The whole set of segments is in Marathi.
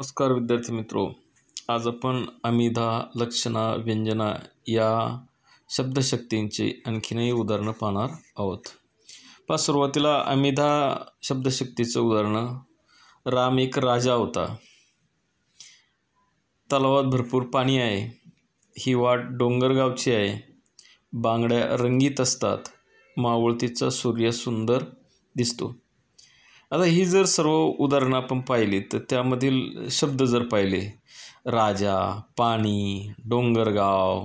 नमस्कार विद्यार्थी मित्रो आज आपण अमिधा लक्षणा व्यंजना या शब्दशक्तींची आणखीनही उदाहरणं पाहणार आहोत पा सुरुवातीला अमिधा शब्दशक्तीचं उदाहरण राम एक राजा होता तलावात भरपूर पाणी आहे ही वाट डोंगरगावची आहे बांगड्या रंगीत असतात मावळतीचा सूर्य सुंदर दिसतो आता ही जर सर्व उदाहरणं आपण पाहिली तर त्यामधील शब्द जर पाहिले राजा पाणी डोंगरगाव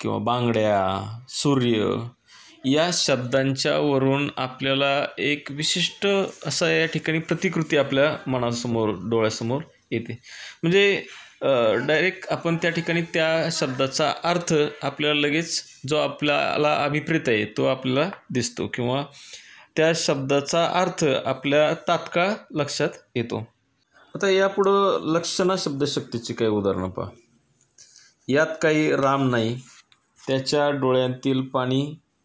किंवा बांगड्या सूर्य या शब्दांच्यावरून आपल्याला एक विशिष्ट असा या ठिकाणी प्रतिकृती आपल्या मनासमोर डोळ्यासमोर येते म्हणजे डायरेक्ट आपण त्या ठिकाणी त्या शब्दाचा अर्थ आपल्याला लगेच जो आपल्याला अभिप्रेत आहे तो आपल्याला दिसतो किंवा त्या शब्दाचा अर्थ आपल्या तात्काळ लक्षात येतो आता यापुढं लक्षणा शब्दशक्तीची काही उदाहरणं पहा यात काही राम नाही त्याच्या डोळ्यांतील पाणी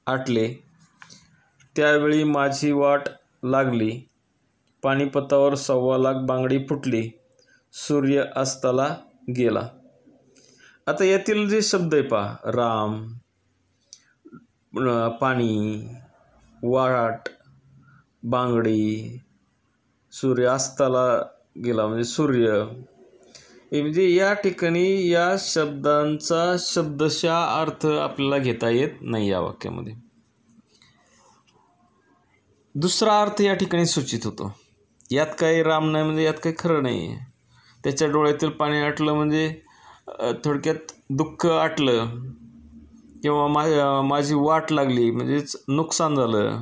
आटले त्यावेळी माझी वाट लागली पाणीपतावर सव्वा लाख बांगडी फुटली सूर्य अस्ताला गेला आता यातील जे शब्द आहे पहा राम पाणी वाट बांगडी सूर्यास्ताला गेला म्हणजे सूर्य म्हणजे या ठिकाणी या शब्दांचा शब्दशा अर्थ आपल्याला घेता येत नाही या वाक्यामध्ये दुसरा अर्थ या ठिकाणी सूचित होतो यात काही राम नाही म्हणजे यात काही खरं नाही त्याच्या डोळ्यातील पाणी आटलं म्हणजे थोडक्यात दुःख आटलं किंवा मा माझी वाट लागली म्हणजेच नुकसान झालं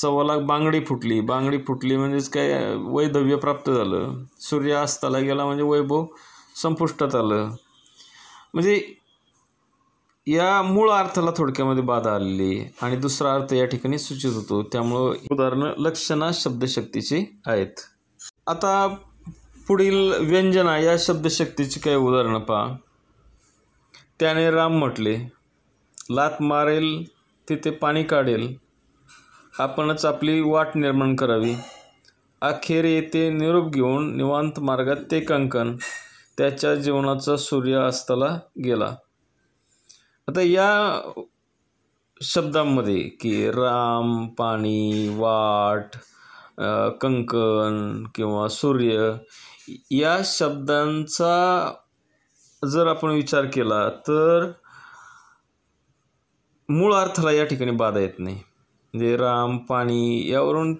सव्वा लाख बांगडी फुटली बांगडी फुटली म्हणजेच काय वैधव्य प्राप्त झालं सूर्य अस्ताला गेला म्हणजे वैभव संपुष्टात आलं म्हणजे या मूळ अर्थाला थोडक्यामध्ये बाधा आलेली आणि दुसरा अर्थ या ठिकाणी सूचित होतो त्यामुळं उदाहरणं लक्षणा शब्दशक्तीची आहेत आता पुढील व्यंजना या शब्दशक्तीची काही उदाहरणं पहा त्याने राम म्हटले लात मारेल तिथे पाणी काढेल आपणच आपली वाट निर्माण करावी अखेर येथे निरोप घेऊन निवांत मार्गात ते कंकण त्याच्या जीवनाचा सूर्य अस्ताला गेला आता या शब्दांमध्ये की राम पाणी वाट कंकण किंवा सूर्य या शब्दांचा जर आपण विचार केला तर मूळ अर्थाला या ठिकाणी बाधा येत नाही म्हणजे राम पाणी यावरून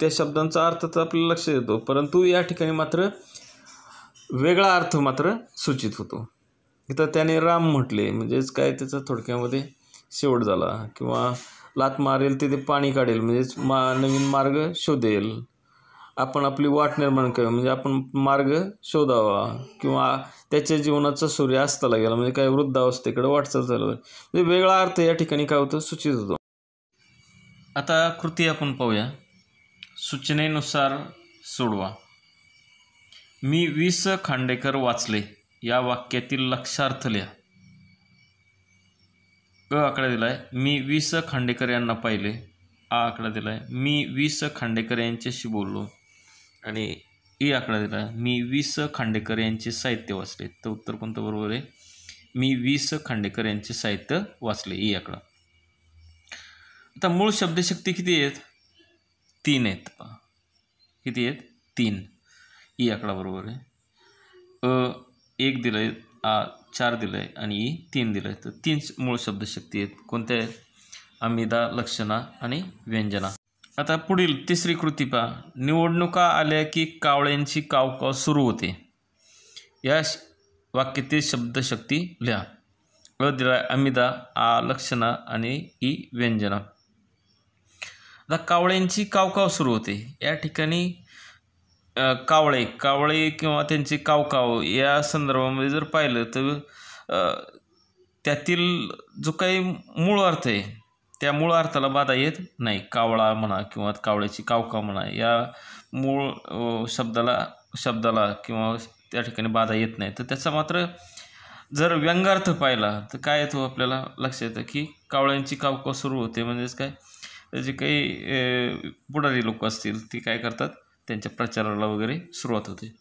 त्या शब्दांचा अर्थ तर आपल्याला लक्ष येतो परंतु या ठिकाणी मात्र वेगळा अर्थ मात्र सूचित होतो इथं त्याने राम म्हटले म्हणजेच काय त्याचा थोडक्यामध्ये शेवट झाला किंवा लात मारेल तिथे पाणी काढेल म्हणजेच मा नवीन मार्ग शोधेल आपण आपली वाट निर्माण करू म्हणजे आपण मार्ग शोधावा किंवा त्याच्या जीवनाचा सूर्य असताला गेला म्हणजे काय वृद्धावस्थेकडे वाटचाल झालं म्हणजे वेगळा अर्थ या ठिकाणी काय होतं सूचित होतो आता कृती आपण पाहूया सूचनेनुसार सोडवा मी वीस खांडेकर वाचले या वाक्यातील लक्षार्थ लिहा अ आकडा दिला आहे मी वी स खांडेकर यांना पाहिले आ आकडा दिला आहे मी वी स खांडेकर यांच्याशी बोललो आणि ई आकडा दिला आहे मी वी स खांडेकर यांचे साहित्य वाचले तर उत्तर कोणतं बरोबर आहे मी वी स खांडेकर यांचे साहित्य वाचले ई आकडा आता मूळ शब्दशक्ती किती आहेत तीन आहेत पहा किती आहेत तीन ई आकडा बरोबर आहे अ एक दिलं आहे आ चार दिलं आहे आणि ई तीन दिलं आहे तर तीन मूळ शब्दशक्ती आहेत कोणत्या आहेत अमिदा लक्षणा आणि व्यंजना आता पुढील तिसरी कृती पहा निवडणुका आल्या की कावळ्यांची कावकाव सुरू होते या वाक्यातील शब्दशक्ती लिहा अ दिला अमिदा आ लक्षणा आणि ई व्यंजना आता कावळ्यांची कावकाव सुरू होते या ठिकाणी कावळे कावळे किंवा त्यांचे कावकाव या संदर्भामध्ये जर पाहिलं तर त्यातील जो काही मूळ अर्थ आहे त्या मूळ अर्थाला बाधा येत नाही कावळा म्हणा किंवा कावळ्याची कावकाव म्हणा या मूळ शब्दाला शब्दाला किंवा त्या ठिकाणी बाधा येत नाही तर त्याचा मात्र जर व्यंगार्थ पाहिला तर काय येतो आपल्याला लक्षात येतं की कावळ्यांची कावकाव सुरू होते म्हणजेच काय जे काही पुढारी लोक असतील ती काय करतात त्यांच्या प्रचाराला वगैरे सुरुवात होते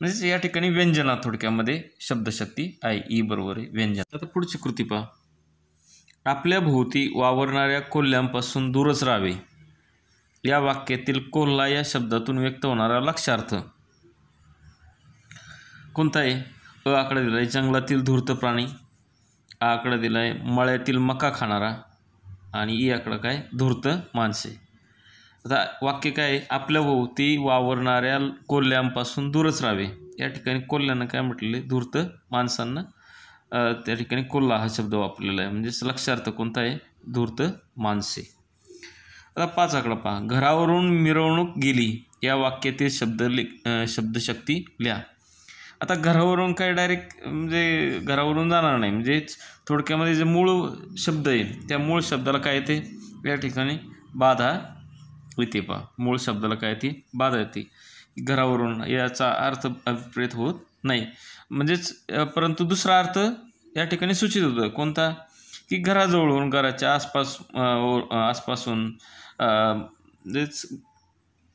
म्हणजेच या ठिकाणी व्यंजना थोडक्यामध्ये शब्दशक्ती आहे ई बरोबर आहे व्यंजन आता पुढची कृती पहा आपल्या भोवती वावरणाऱ्या कोल्ह्यांपासून दूरच राहावे या वाक्यातील कोल्हा या शब्दातून व्यक्त होणारा लक्षार्थ कोणता आहे अ आकडा दिला आहे जंगलातील धूर्त प्राणी आ आकडा दिला आहे मळ्यातील मका खाणारा आणि ई आकडा काय धूर्त माणसे आता वाक्य काय आपल्या भोवती वावरणाऱ्या कोल्ल्यांपासून दूरच राहावे या ठिकाणी कोल्ल्यांना काय म्हटलेले धूर्त माणसांना त्या ठिकाणी कोल्हा हा शब्द वापरलेला आहे म्हणजेच लक्षार्थ कोणता आहे धूर्त माणसे आता पाच आकडा पहा घरावरून मिरवणूक गेली या वाक्यातील शब्द लेख शब्दशक्ती लिहा आता घरावरून काय डायरेक्ट म्हणजे घरावरून जाणार नाही म्हणजेच थोडक्यामध्ये जे मूळ शब्द आहे त्या मूळ शब्दाला काय येते या ठिकाणी बाधा येते पा मूळ शब्दाला काय ती बाधा येते घरावरून याचा अर्थ अभिप्रेत होत नाही म्हणजेच परंतु दुसरा अर्थ या ठिकाणी सूचित होतो कोणता की घराजवळून घराच्या आसपास आसपासून म्हणजेच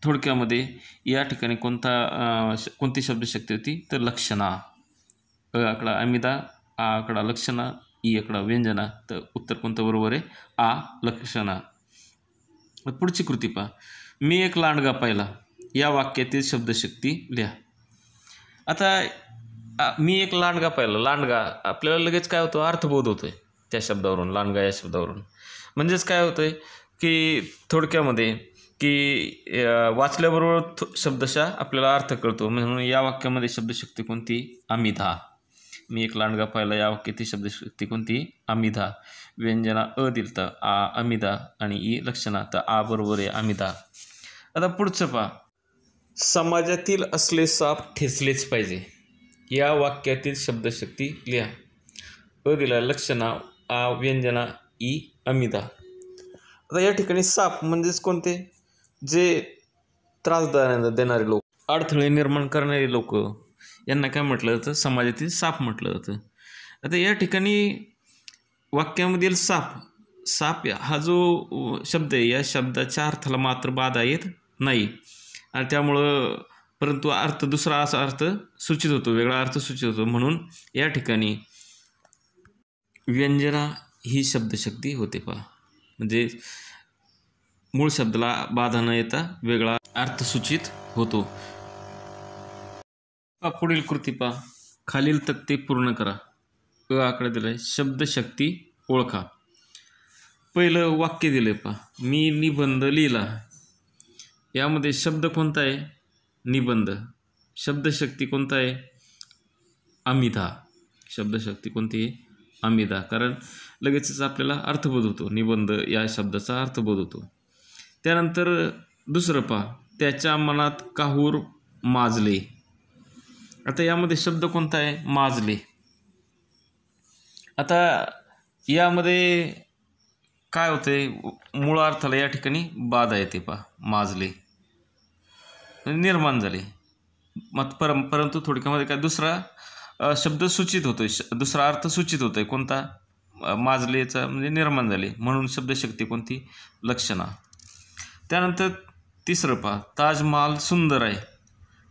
थोडक्यामध्ये या ठिकाणी कोणता कोणती शब्दशक्ती होती तर लक्षणा अ आकडा अमिदा आ आकडा लक्षणा ई आकडा व्यंजना तर उत्तर कोणतं बरोबर आहे आ लक्षणा पुढची कृती पहा मी एक लांडगा पाहिला या वाक्यातील शब्दशक्ती लिहा आता मी एक लांडगा पाहिला लांडगा आपल्याला लगेच काय होतो अर्थबोध होतोय त्या शब्दावरून लांडगा या शब्दावरून म्हणजेच काय होतंय की थोडक्यामध्ये की वाचल्याबरोबर शब्दशा आपल्याला अर्थ कळतो म्हणून या वाक्यामध्ये शब्दशक्ती कोणती अमिधा मी एक लांडगा पाहिला या वाक्यातील शब्दशक्ती कोणती अमिधा व्यंजना अ तर आ अमिधा आणि ई लक्षणा तर आ बरोबर आहे अमिधा आता पुढचं पहा समाजातील असले साप ठेचलेच पाहिजे या वाक्यातील शब्दशक्ती लिहा अ दिला लक्षणा आ व्यंजना ई अमिधा आता या ठिकाणी साप म्हणजेच कोणते जे त्रास देणारे लोक अडथळे निर्माण करणारे लोक यांना काय म्हटलं जातं समाजातील साप म्हटलं जातं आता या ठिकाणी वाक्यामधील साप साप हा जो शब्द आहे या शब्दाच्या अर्थाला मात्र बाधा येत नाही आणि त्यामुळं परंतु अर्थ दुसरा असा अर्थ सूचित होतो वेगळा अर्थ सूचित होतो म्हणून या ठिकाणी व्यंजना ही शब्दशक्ती होते पा म्हणजे मूळ शब्दाला बाधा न येता वेगळा अर्थ सूचित होतो पुढील कृती पा खालील तक्ते पूर्ण करा अ आकडे दिला आहे शब्दशक्ती ओळखा पहिलं वाक्य दिलं आहे पा मी निबंध लिहिला यामध्ये शब्द कोणता आहे निबंध शब्दशक्ती कोणता आहे अमिधा शब्दशक्ती कोणती आहे अमिधा कारण लगेचच आपल्याला अर्थबोध होतो निबंध या शब्दाचा अर्थबोध होतो त्यानंतर दुसरं पहा त्याच्या मनात काहूर माजले आता यामध्ये शब्द कोणता आहे माजले आता यामध्ये काय होते मूळ अर्थाला या ठिकाणी बाधा येते पा माजले निर्माण झाले मग परम परंतु थोडक्यामध्ये काय दुसरा शब्द सूचित होतो दुसरा अर्थ सूचित होतो आहे कोणता माजलेचा म्हणजे निर्माण झाले म्हणून शब्दशक्ती कोणती लक्षणा त्यानंतर तिसरं पहा ताजमहाल सुंदर आहे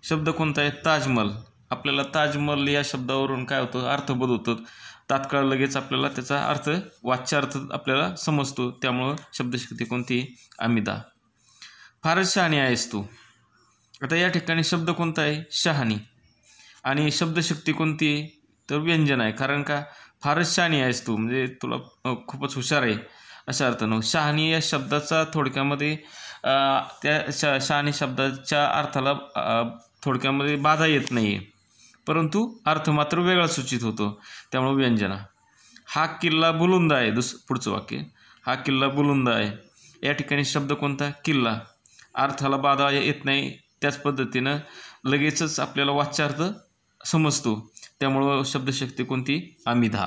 शब्द कोणता आहे ताजमहल आपल्याला ताजमहल या शब्दावरून काय होतं अर्थ बदलतो तात्काळ लगेच आपल्याला त्याचा अर्थ वाच्यार्थ आपल्याला समजतो त्यामुळं शब्दशक्ती कोणती आमिदा फारच शहाणी आहेस तू आता या ठिकाणी शब्द कोणता आहे शहाणी आणि शब्दशक्ती कोणती तर व्यंजन आहे कारण का फारच शहाणी आहेस तू म्हणजे तुला खूपच हुशार आहे अशा अर्थानं शहाणी या शब्दाचा थोडक्यामध्ये त्या श शहाणी शब्दाच्या अर्थाला थोडक्यामध्ये बाधा येत नाही परंतु अर्थ मात्र वेगळा सूचित होतो त्यामुळे व्यंजना हा किल्ला बुलुंद आहे दुस पुढचं वाक्य हा किल्ला बुलुंद आहे या ठिकाणी शब्द कोणता किल्ला अर्थाला बाधा येत नाही त्याच पद्धतीनं लगेचच आपल्याला वाच्यार्थ समजतो त्यामुळं शब्दशक्ती कोणती आमिधा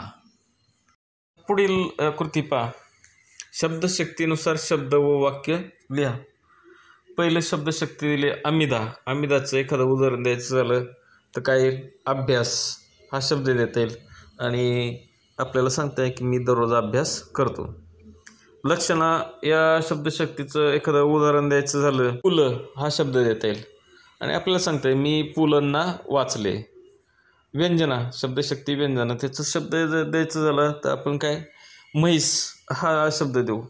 पुढील कृती शब्दशक्तीनुसार शब्द व वाक्य लिहा पहिलं शब्दशक्ती दिली अमिदा अमिदाचं एखादं उदाहरण द्यायचं झालं तर काय येईल अभ्यास हा शब्द देता येईल आणि आपल्याला सांगता येईल की मी दररोज अभ्यास करतो लक्षणा या शब्दशक्तीचं एखादं उदाहरण द्यायचं झालं पुलं हा शब्द देता येईल आणि आपल्याला सांगता येईल मी पुलांना वाचले व्यंजना शब्दशक्ती व्यंजना त्याचं शब्द द्यायचं झालं तर आपण काय म्हैस हा शब्द देऊ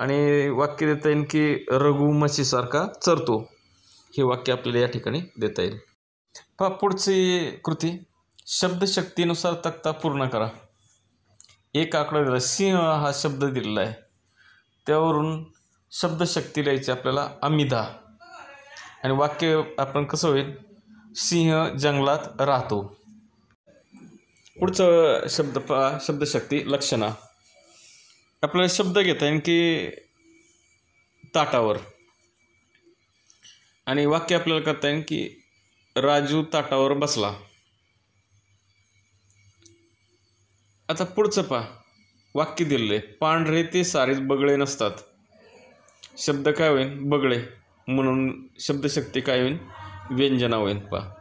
आणि वाक्य देता येईल की रघु म्हशीसारखा चरतो हे वाक्य आपल्याला या ठिकाणी देता येईल पहा पुढची कृती शब्दशक्तीनुसार तक्ता पूर्ण करा एक आकडा दिला सिंह हा शब्द दिलेला आहे त्यावरून शब्दशक्ती लिहायची आपल्याला अमिधा आणि वाक्य आपण कसं होईल सिंह जंगलात राहतो पुढचं शब्द पहा शब्दशक्ती लक्षणा आपल्याला शब्द घेता येईल की ताटावर आणि वाक्य आपल्याला करता येईल की राजू ताटावर बसला आता पुढचं पा वाक्य दिले पांढरे ते सारेच बगळे नसतात शब्द काय होईल बगळे म्हणून शब्दशक्ती काय होईल व्यंजना होईल पा